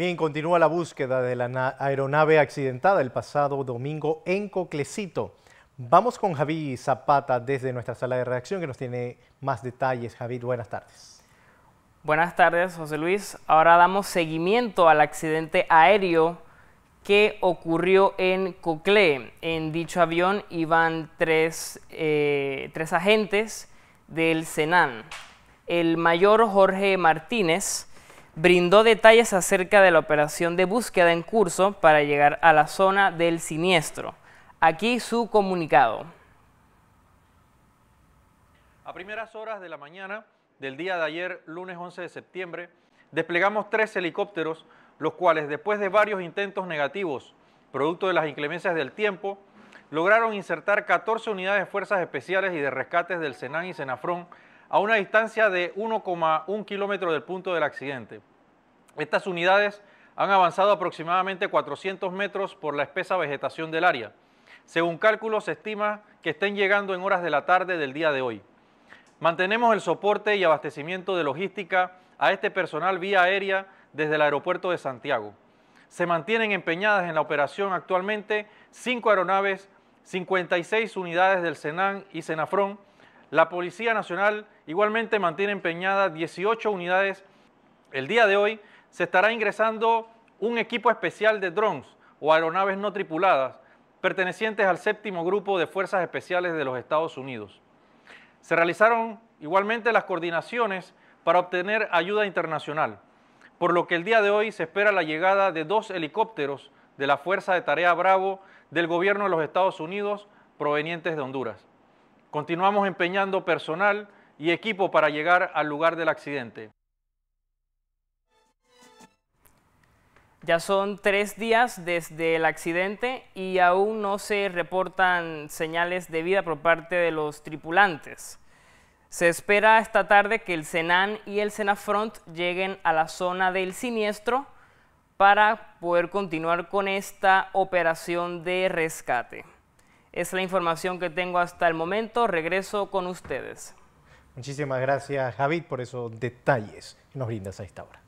Bien, continúa la búsqueda de la aeronave accidentada el pasado domingo en Coclecito. Vamos con Javi Zapata desde nuestra sala de reacción que nos tiene más detalles. Javi, buenas tardes. Buenas tardes, José Luis. Ahora damos seguimiento al accidente aéreo que ocurrió en Cocle. En dicho avión iban tres, eh, tres agentes del Senan. El mayor Jorge Martínez brindó detalles acerca de la operación de búsqueda en curso para llegar a la zona del siniestro. Aquí su comunicado. A primeras horas de la mañana del día de ayer, lunes 11 de septiembre, desplegamos tres helicópteros, los cuales después de varios intentos negativos, producto de las inclemencias del tiempo, lograron insertar 14 unidades de fuerzas especiales y de rescates del Senan y Senafrón a una distancia de 1,1 kilómetro del punto del accidente. Estas unidades han avanzado aproximadamente 400 metros por la espesa vegetación del área. Según cálculos, se estima que estén llegando en horas de la tarde del día de hoy. Mantenemos el soporte y abastecimiento de logística a este personal vía aérea desde el aeropuerto de Santiago. Se mantienen empeñadas en la operación actualmente cinco aeronaves, 56 unidades del Senan y SENAFRON, la Policía Nacional igualmente mantiene empeñadas 18 unidades. El día de hoy se estará ingresando un equipo especial de drones o aeronaves no tripuladas pertenecientes al séptimo grupo de Fuerzas Especiales de los Estados Unidos. Se realizaron igualmente las coordinaciones para obtener ayuda internacional, por lo que el día de hoy se espera la llegada de dos helicópteros de la Fuerza de Tarea Bravo del gobierno de los Estados Unidos provenientes de Honduras. Continuamos empeñando personal y equipo para llegar al lugar del accidente. Ya son tres días desde el accidente y aún no se reportan señales de vida por parte de los tripulantes. Se espera esta tarde que el Senan y el Senafront lleguen a la zona del siniestro para poder continuar con esta operación de rescate. Es la información que tengo hasta el momento. Regreso con ustedes. Muchísimas gracias, Javid, por esos detalles que nos brindas a esta hora.